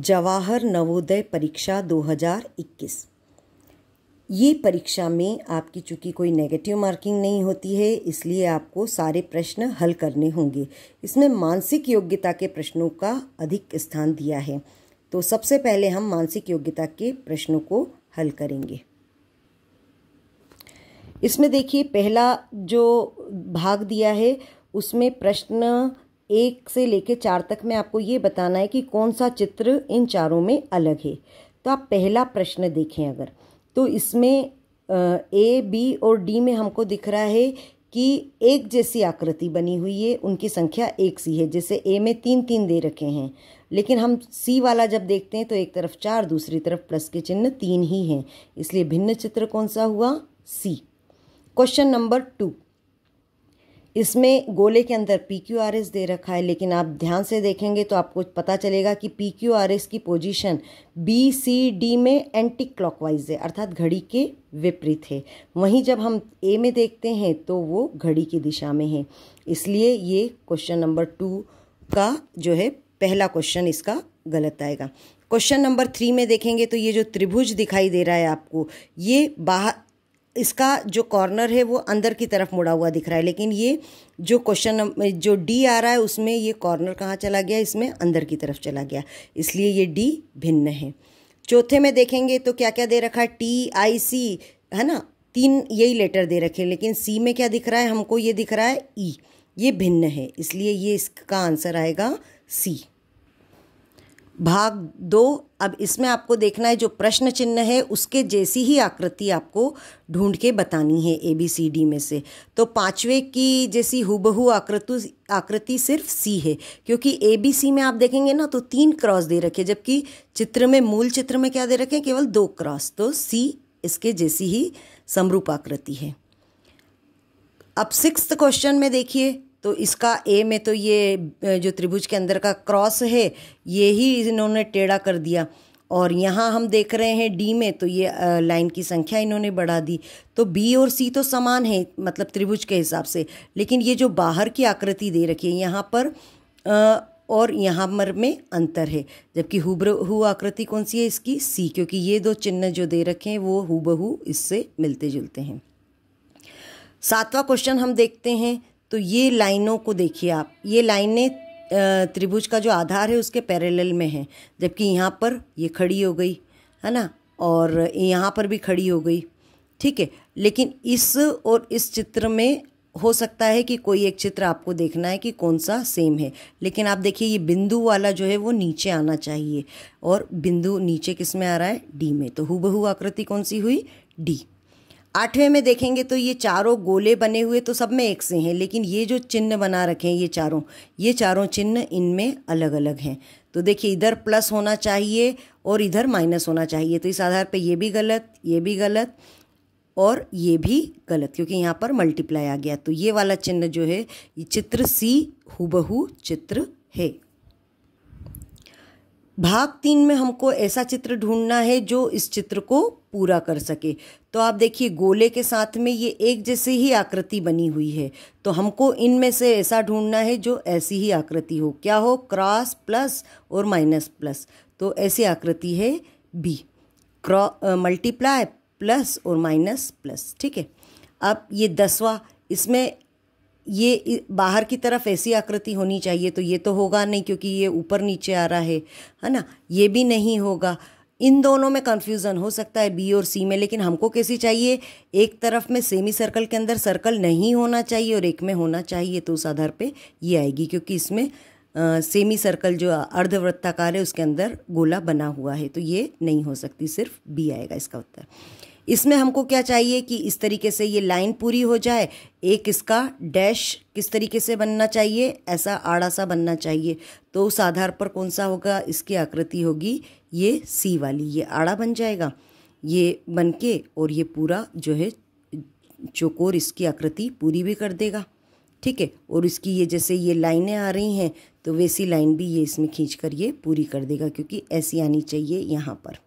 जवाहर नवोदय परीक्षा 2021 ये परीक्षा में आपकी चूंकि कोई नेगेटिव मार्किंग नहीं होती है इसलिए आपको सारे प्रश्न हल करने होंगे इसमें मानसिक योग्यता के प्रश्नों का अधिक स्थान दिया है तो सबसे पहले हम मानसिक योग्यता के प्रश्नों को हल करेंगे इसमें देखिए पहला जो भाग दिया है उसमें प्रश्न एक से लेकर चार तक में आपको ये बताना है कि कौन सा चित्र इन चारों में अलग है तो आप पहला प्रश्न देखें अगर तो इसमें ए बी और डी में हमको दिख रहा है कि एक जैसी आकृति बनी हुई है उनकी संख्या एक सी है जैसे ए में तीन तीन दे रखे हैं लेकिन हम सी वाला जब देखते हैं तो एक तरफ चार दूसरी तरफ प्लस के चिन्ह तीन ही हैं इसलिए भिन्न चित्र कौन सा हुआ सी क्वेश्चन नंबर टू इसमें गोले के अंदर पी क्यू आर एस दे रखा है लेकिन आप ध्यान से देखेंगे तो आपको पता चलेगा कि पी क्यू आर एस की पोजीशन बी सी डी में एंटी क्लॉकवाइज है अर्थात घड़ी के विपरीत है वहीं जब हम ए में देखते हैं तो वो घड़ी की दिशा में है इसलिए ये क्वेश्चन नंबर टू का जो है पहला क्वेश्चन इसका गलत आएगा क्वेश्चन नंबर थ्री में देखेंगे तो ये जो त्रिभुज दिखाई दे रहा है आपको ये बाहर इसका जो कॉर्नर है वो अंदर की तरफ मुड़ा हुआ दिख रहा है लेकिन ये जो क्वेश्चन जो डी आ रहा है उसमें ये कॉर्नर कहाँ चला गया इसमें अंदर की तरफ चला गया इसलिए ये डी भिन्न है चौथे में देखेंगे तो क्या क्या दे रखा है टी आई सी है ना तीन यही लेटर दे रखे लेकिन सी में क्या दिख रहा है हमको ये दिख रहा है ई e. ये भिन्न है इसलिए ये इसका आंसर आएगा सी भाग दो अब इसमें आपको देखना है जो प्रश्न चिन्ह है उसके जैसी ही आकृति आपको ढूंढ के बतानी है ए बी सी डी में से तो पाँचवें की जैसी हुबहू आकृति आकृति सिर्फ सी है क्योंकि ए बी सी में आप देखेंगे ना तो तीन क्रॉस दे रखे जबकि चित्र में मूल चित्र में क्या दे रखे हैं केवल दो क्रॉस तो सी इसके जैसी ही समरूप आकृति है अब सिक्स क्वेश्चन में देखिए तो इसका ए में तो ये जो त्रिभुज के अंदर का क्रॉस है ये ही इन्होंने टेढ़ा कर दिया और यहाँ हम देख रहे हैं डी में तो ये लाइन की संख्या इन्होंने बढ़ा दी तो बी और सी तो समान है मतलब त्रिभुज के हिसाब से लेकिन ये जो बाहर की आकृति दे रखी है यहाँ पर आ, और यहाँ पर में अंतर है जबकि हुब्र हु आकृति कौन सी है इसकी सी क्योंकि ये दो चिन्ह जो दे रखे हैं वो हुबहू इससे मिलते जुलते हैं सातवां क्वेश्चन हम देखते हैं तो ये लाइनों को देखिए आप ये लाइनें त्रिभुज का जो आधार है उसके पैरेलल में है जबकि यहाँ पर ये खड़ी हो गई है ना और यहाँ पर भी खड़ी हो गई ठीक है लेकिन इस और इस चित्र में हो सकता है कि कोई एक चित्र आपको देखना है कि कौन सा सेम है लेकिन आप देखिए ये बिंदु वाला जो है वो नीचे आना चाहिए और बिंदु नीचे किस में आ रहा है डी में तो हुबहू आकृति कौन सी हुई डी आठवें में देखेंगे तो ये चारों गोले बने हुए तो सब में एक से हैं लेकिन ये जो चिन्ह बना रखे हैं ये चारों ये चारों चिन्ह इनमें अलग अलग हैं तो देखिए इधर प्लस होना चाहिए और इधर माइनस होना चाहिए तो इस आधार पे ये भी गलत ये भी गलत और ये भी गलत क्योंकि यहाँ पर मल्टीप्लाई आ गया तो ये वाला चिन्ह जो है ये चित्र सी हुबहू चित्र है भाग तीन में हमको ऐसा चित्र ढूंढना है जो इस चित्र को पूरा कर सके तो आप देखिए गोले के साथ में ये एक जैसी ही आकृति बनी हुई है तो हमको इनमें से ऐसा ढूंढना है जो ऐसी ही आकृति हो क्या हो क्रॉस प्लस और माइनस प्लस तो ऐसी आकृति है बी क्रॉ मल्टीप्लाई प्लस और माइनस प्लस ठीक है अब ये दसवा इसमें ये बाहर की तरफ ऐसी आकृति होनी चाहिए तो ये तो होगा नहीं क्योंकि ये ऊपर नीचे आ रहा है है ना ये भी नहीं होगा इन दोनों में कन्फ्यूज़न हो सकता है बी और सी में लेकिन हमको कैसी चाहिए एक तरफ में सेमी सर्कल के अंदर सर्कल नहीं होना चाहिए और एक में होना चाहिए तो उस आधार पर ये आएगी क्योंकि इसमें आ, सेमी सर्कल जो अर्धवृत्ताकार है उसके अंदर गोला बना हुआ है तो ये नहीं हो सकती सिर्फ बी आएगा इसका उत्तर इसमें हमको क्या चाहिए कि इस तरीके से ये लाइन पूरी हो जाए एक इसका डैश किस तरीके से बनना चाहिए ऐसा आड़ा सा बनना चाहिए तो उस आधार पर कौन सा होगा इसकी आकृति होगी ये सी वाली ये आड़ा बन जाएगा ये बन के और ये पूरा जो है चौकोर इसकी आकृति पूरी भी कर देगा ठीक है और इसकी ये जैसे ये लाइनें आ रही हैं तो वैसी लाइन भी ये इसमें खींच कर ये पूरी कर देगा क्योंकि ऐसी आनी चाहिए यहाँ पर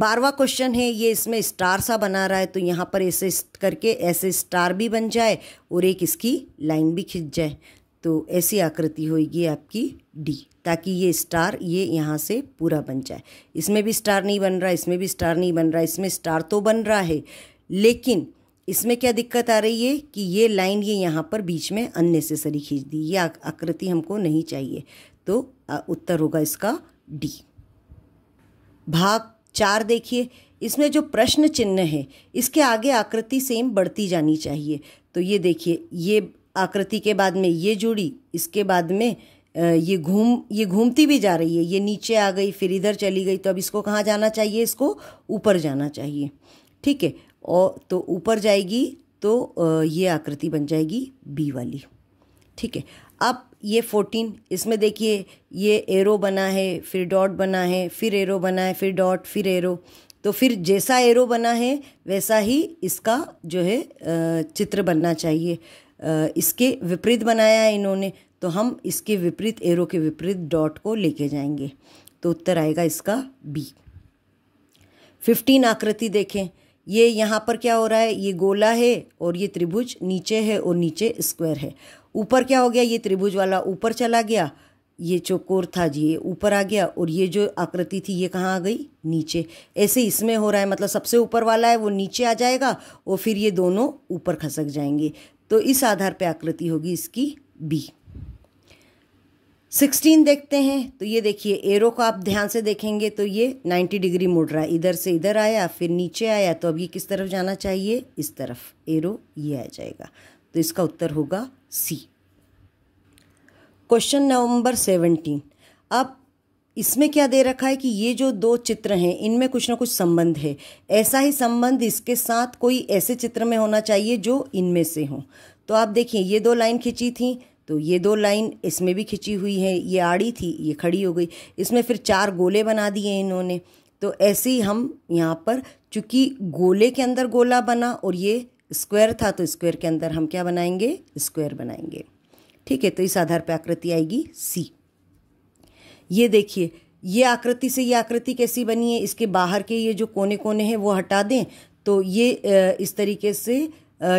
बारवा क्वेश्चन है ये इसमें स्टार सा बना रहा है तो यहाँ पर ऐसे करके ऐसे स्टार भी बन जाए और एक इसकी लाइन भी खिंच जाए तो ऐसी आकृति होगी आपकी डी ताकि ये स्टार ये यहाँ से पूरा बन जाए इसमें भी स्टार नहीं बन रहा इसमें भी स्टार नहीं बन रहा इसमें स्टार तो बन रहा है लेकिन इसमें क्या दिक्कत आ रही है कि ये लाइन ये यहाँ पर बीच में अननेसेसरी खींच दी ये आकृति हमको नहीं चाहिए तो उत्तर होगा इसका डी भाग चार देखिए इसमें जो प्रश्न चिन्ह है इसके आगे आकृति सेम बढ़ती जानी चाहिए तो ये देखिए ये आकृति के बाद में ये जुड़ी इसके बाद में ये घूम ये घूमती भी जा रही है ये नीचे आ गई फिर इधर चली गई तो अब इसको कहाँ जाना चाहिए इसको ऊपर जाना चाहिए ठीक है और तो ऊपर जाएगी तो ये आकृति बन जाएगी बी वाली ठीक है अब ये फोर्टीन इसमें देखिए ये एरो बना है फिर डॉट बना है फिर एरो बना है फिर डॉट फिर एरो तो फिर जैसा एरो बना है वैसा ही इसका जो है चित्र बनना चाहिए इसके विपरीत बनाया है इन्होंने तो हम इसके विपरीत एरो के विपरीत डॉट को लेके जाएंगे तो उत्तर आएगा इसका बी फिफ्टीन आकृति देखें ये यहाँ पर क्या हो रहा है ये गोला है और ये त्रिभुज नीचे है और नीचे स्क्वायर है ऊपर क्या हो गया ये त्रिभुज वाला ऊपर चला गया ये चौकोर था जी ये ऊपर आ गया और ये जो आकृति थी ये कहाँ आ गई नीचे ऐसे इसमें हो रहा है मतलब सबसे ऊपर वाला है वो नीचे आ जाएगा और फिर ये दोनों ऊपर खसक जाएंगे तो इस आधार पे आकृति होगी इसकी बी सिक्सटीन देखते हैं तो ये देखिए एरो को आप ध्यान से देखेंगे तो ये नाइन्टी डिग्री मुड़ रहा है इधर से इधर आया फिर नीचे आया तो अब ये किस तरफ जाना चाहिए इस तरफ एरो ये आ जाएगा तो इसका उत्तर होगा सी क्वेश्चन नवंबर सेवनटीन अब इसमें क्या दे रखा है कि ये जो दो चित्र हैं इनमें कुछ ना कुछ संबंध है ऐसा ही संबंध इसके साथ कोई ऐसे चित्र में होना चाहिए जो इनमें से हो तो आप देखिए ये दो लाइन खिंची थी तो ये दो लाइन इसमें भी खिंची हुई है ये आड़ी थी ये खड़ी हो गई इसमें फिर चार गोले बना दिए इन्होंने तो ऐसे ही हम यहाँ पर चूँकि गोले के अंदर गोला बना और ये स्क्वायर था तो स्क्वायर के अंदर हम क्या बनाएंगे स्क्वायर बनाएंगे ठीक है तो इस आधार पर आकृति आएगी सी ये देखिए ये आकृति से ये आकृति कैसी बनी है इसके बाहर के ये जो कोने कोने हैं वो हटा दें तो ये इस तरीके से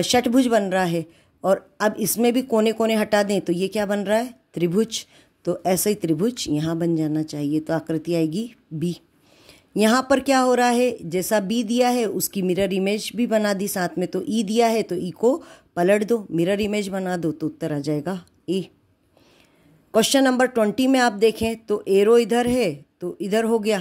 षटभुज बन रहा है और अब इसमें भी कोने कोने हटा दें तो ये क्या बन रहा है त्रिभुज तो ऐसा ही त्रिभुज यहाँ बन जाना चाहिए तो आकृति आएगी बी यहाँ पर क्या हो रहा है जैसा बी दिया है उसकी मिरर इमेज भी बना दी साथ में तो ई e दिया है तो ई e को पलट दो मिरर इमेज बना दो तो उत्तर आ जाएगा ए क्वेश्चन नंबर ट्वेंटी में आप देखें तो एरो इधर है तो इधर हो गया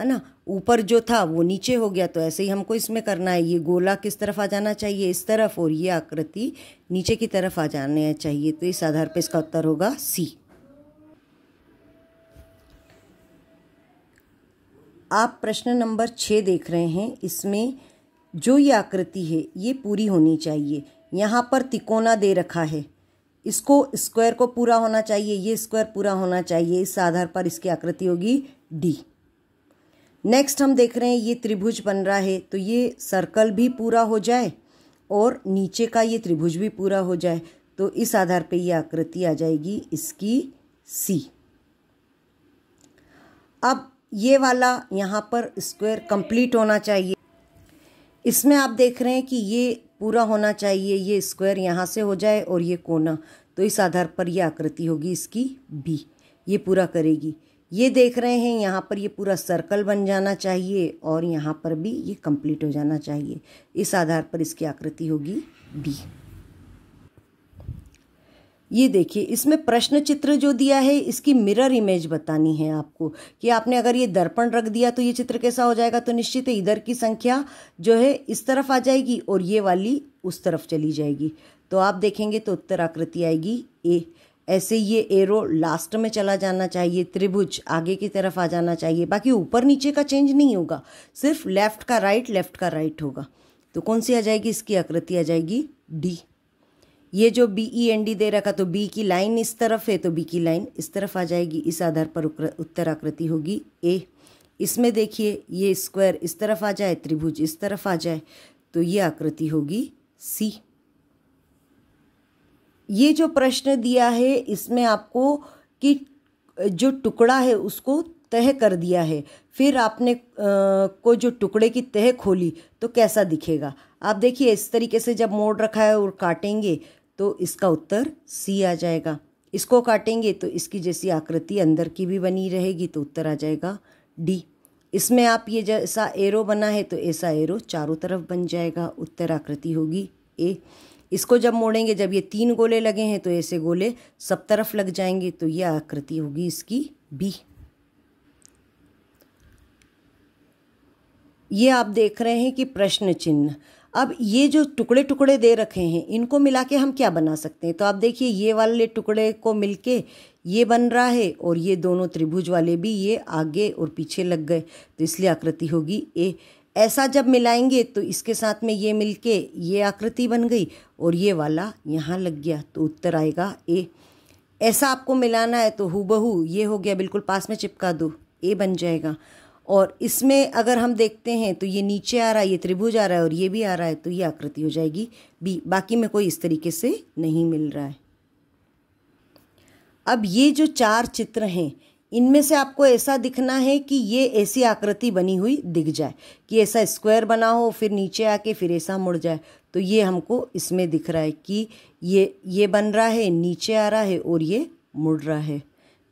है ना ऊपर जो था वो नीचे हो गया तो ऐसे ही हमको इसमें करना है ये गोला किस तरफ आ जाना चाहिए इस तरफ और ये आकृति नीचे की तरफ आ जाने चाहिए तो इस आधार पर इसका उत्तर होगा सी आप प्रश्न नंबर छः देख रहे हैं इसमें जो ये आकृति है ये पूरी होनी चाहिए यहाँ पर तिकोना दे रखा है इसको स्क्वायर को पूरा होना चाहिए ये स्क्वायर पूरा होना चाहिए इस आधार पर इसकी आकृति होगी डी नेक्स्ट हम देख रहे हैं ये त्रिभुज बन रहा है तो ये सर्कल भी पूरा हो जाए और नीचे का ये त्रिभुज भी पूरा हो जाए तो इस आधार पे ये आकृति आ जाएगी इसकी सी अब ये वाला यहाँ पर स्क्वायर कंप्लीट होना चाहिए इसमें आप देख रहे हैं कि ये पूरा होना चाहिए ये स्क्वायर यहाँ से हो जाए और ये कोना तो इस आधार पर ये आकृति होगी इसकी बी ये पूरा करेगी ये देख रहे हैं यहाँ पर ये पूरा सर्कल बन जाना चाहिए और यहाँ पर भी ये कंप्लीट हो जाना चाहिए इस आधार पर इसकी आकृति होगी बी ये देखिए इसमें प्रश्न चित्र जो दिया है इसकी मिरर इमेज बतानी है आपको कि आपने अगर ये दर्पण रख दिया तो ये चित्र कैसा हो जाएगा तो निश्चित है इधर की संख्या जो है इस तरफ आ जाएगी और ये वाली उस तरफ चली जाएगी तो आप देखेंगे तो उत्तर आकृति आएगी ए ऐसे ये एरो लास्ट में चला जाना चाहिए त्रिभुज आगे की तरफ आ जाना चाहिए बाकी ऊपर नीचे का चेंज नहीं होगा सिर्फ लेफ्ट का राइट लेफ्ट का राइट होगा तो कौन सी आ जाएगी इसकी आकृति आ जाएगी डी ये जो बी ई एन डी दे रखा तो बी की लाइन इस तरफ है तो बी की लाइन इस तरफ आ जाएगी इस आधार पर उत्तर आकृति होगी ए इसमें देखिए ये स्क्वायर इस तरफ आ जाए त्रिभुज इस तरफ आ जाए तो ये आकृति होगी सी ये जो प्रश्न दिया है इसमें आपको कि जो टुकड़ा है उसको तह कर दिया है फिर आपने आ, को जो टुकड़े की तह खोली तो कैसा दिखेगा आप देखिए इस तरीके से जब मोड़ रखा है और काटेंगे तो इसका उत्तर सी आ जाएगा इसको काटेंगे तो इसकी जैसी आकृति अंदर की भी बनी रहेगी तो उत्तर आ जाएगा डी इसमें आप ये जैसा एरो बना है तो ऐसा एरो चारों तरफ बन जाएगा उत्तर आकृति होगी ए इसको जब मोड़ेंगे जब ये तीन गोले लगे हैं तो ऐसे गोले सब तरफ लग जाएंगे तो ये आकृति होगी इसकी बी ये आप देख रहे हैं कि प्रश्न चिन्ह अब ये जो टुकड़े टुकड़े दे रखे हैं इनको मिला के हम क्या बना सकते हैं तो आप देखिए ये वाले टुकड़े को मिलके ये बन रहा है और ये दोनों त्रिभुज वाले भी ये आगे और पीछे लग गए तो इसलिए आकृति होगी ए ऐसा जब मिलाएंगे तो इसके साथ में ये मिलके ये आकृति बन गई और ये वाला यहाँ लग गया तो उत्तर आएगा ए ऐसा आपको मिलाना है तो हु ये हो गया बिल्कुल पास में चिपका दो ए बन जाएगा और इसमें अगर हम देखते हैं तो ये नीचे आ रहा है ये त्रिभुज आ रहा है और ये भी आ रहा है तो ये आकृति हो जाएगी बी बाकी में कोई इस तरीके से नहीं मिल रहा है अब ये जो चार चित्र हैं इनमें से आपको ऐसा दिखना है कि ये ऐसी आकृति बनी हुई दिख जाए कि ऐसा स्क्वायर बना हो फिर नीचे आके फिर ऐसा मुड़ जाए तो ये हमको इसमें दिख रहा है कि ये ये बन रहा है नीचे आ रहा है और ये मुड़ रहा है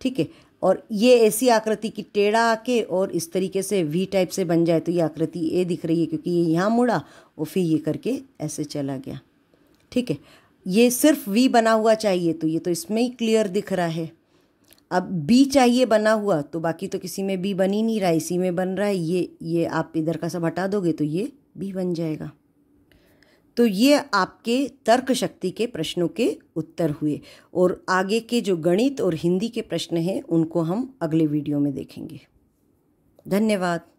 ठीक है और ये ऐसी आकृति की टेढ़ा आके और इस तरीके से वी टाइप से बन जाए तो ये आकृति ए दिख रही है क्योंकि ये यहाँ मुड़ा और फिर ये करके ऐसे चला गया ठीक है ये सिर्फ वी बना हुआ चाहिए तो ये तो इसमें ही क्लियर दिख रहा है अब बी चाहिए बना हुआ तो बाकी तो किसी में बी बन ही नहीं रहा इसी में बन रहा है ये ये आप इधर का सब हटा दोगे तो ये बी बन जाएगा तो ये आपके तर्क शक्ति के प्रश्नों के उत्तर हुए और आगे के जो गणित और हिंदी के प्रश्न हैं उनको हम अगले वीडियो में देखेंगे धन्यवाद